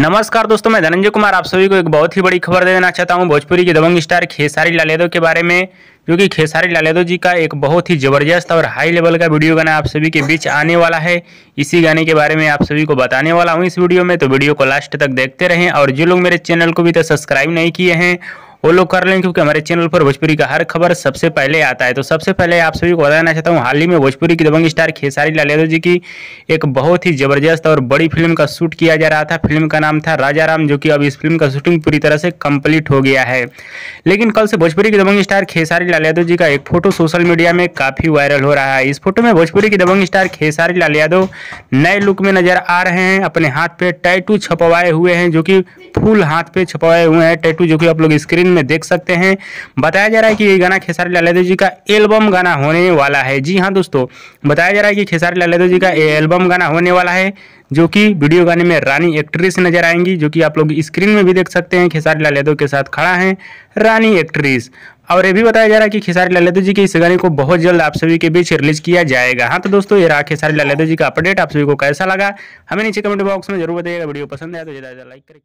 नमस्कार दोस्तों मैं धनंजय कुमार आप सभी को एक बहुत ही बड़ी खबर दे देना चाहता हूं भोजपुरी की दबंग स्टार खेसारी लाल यादव के बारे में क्योंकि खेसारी लाल यादव जी का एक बहुत ही ज़बरदस्त और हाई लेवल का वीडियो गाना आप सभी के बीच आने वाला है इसी गाने के बारे में आप सभी को बताने वाला हूँ इस वीडियो में तो वीडियो को लास्ट तक देखते रहें और जो लोग मेरे चैनल को भी तो सब्सक्राइब नहीं किए हैं वो लोग कर लें क्योंकि हमारे चैनल पर भोजपुरी का हर खबर सबसे पहले आता है तो सबसे पहले आप सभी को बताना चाहता हूँ हाल ही में भोजपुरी की दबंग स्टार खेसारी लाल यादव जी की एक बहुत ही ज़बरदस्त और बड़ी फिल्म का शूट किया जा रहा था फिल्म का नाम था राजा राम जो कि अब इस फिल्म का शूटिंग पूरी तरह से कंप्लीट हो गया है लेकिन कल से भोजपुरी की दबंग स्टार खेसारी लाल यादव जी का एक फोटो सोशल मीडिया में काफ़ी वायरल हो रहा है इस फोटो में भोजपुरी की दबंग स्टार खेसारी लाल यादव नए लुक में नजर आ रहे हैं अपने हाथ पे टैटू छपवाए हुए हैं जो कि फुल हाथ पे छपवाए हुए हैं टैटू जो कि आप लोग स्क्रीन स्क्रीन में देख सकते हैं बताया जा रहा है कि ये गाना खेसारी लाल यादव जी का एल्बम गाना होने वाला है जी हाँ दोस्तों बताया जा रहा है कि खेसारी लाल यादव जी का एल्बम गाना होने वाला है जो कि वीडियो गाने में रानी एक्ट्रेस नजर आएंगी जो कि आप लोग स्क्रीन में भी देख सकते हैं खेसारी लाल यादव के साथ खड़ा है रानी एक्ट्रेस और ये भी बताया जा रहा है कि खेसारी लाल यादव जी के इस गाने को बहुत जल्द आप सभी के बीच रिलीज किया जाएगा हाँ तो दोस्तों ये रहा खेसारी लाल यादव जी का अपडेट आप सभी को कैसा लगा हमें नीचे कमेंट बॉक्स में जरूर बताइएगा वीडियो पसंद आया तो ज़्यादा लाइक करें